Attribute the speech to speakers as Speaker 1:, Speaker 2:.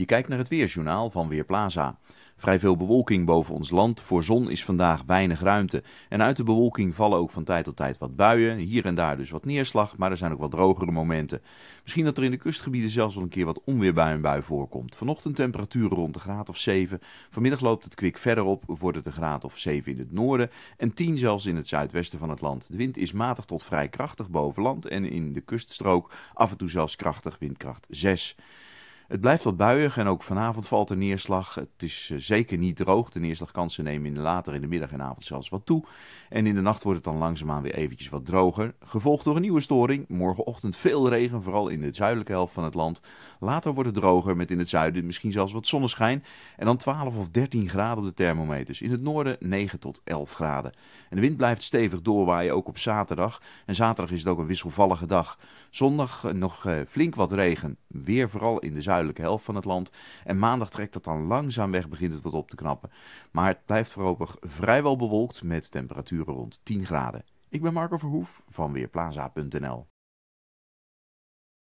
Speaker 1: Je kijkt naar het Weerjournaal van Weerplaza. Vrij veel bewolking boven ons land. Voor zon is vandaag weinig ruimte. En uit de bewolking vallen ook van tijd tot tijd wat buien. Hier en daar dus wat neerslag, maar er zijn ook wat drogere momenten. Misschien dat er in de kustgebieden zelfs wel een keer wat onweerbuienbui voorkomt. Vanochtend temperaturen rond de graad of 7. Vanmiddag loopt het kwik verder op, wordt het een graad of 7 in het noorden en 10 zelfs in het zuidwesten van het land. De wind is matig tot vrij krachtig boven land en in de kuststrook af en toe zelfs krachtig windkracht 6. Het blijft wat buiig en ook vanavond valt er neerslag. Het is eh, zeker niet droog. De neerslagkansen nemen in de later in de middag en avond zelfs wat toe. En in de nacht wordt het dan langzaamaan weer eventjes wat droger. Gevolgd door een nieuwe storing. Morgenochtend veel regen, vooral in de zuidelijke helft van het land. Later wordt het droger met in het zuiden misschien zelfs wat zonneschijn. En dan 12 of 13 graden op de thermometers. In het noorden 9 tot 11 graden. En de wind blijft stevig doorwaaien, ook op zaterdag. En zaterdag is het ook een wisselvallige dag. Zondag eh, nog eh, flink wat regen. Weer vooral in de zuidelijke helft van het land. En maandag trekt dat dan langzaam weg, begint het wat op te knappen. Maar het blijft voorlopig vrijwel bewolkt met temperaturen rond 10 graden. Ik ben Marco Verhoef van Weerplaza.nl.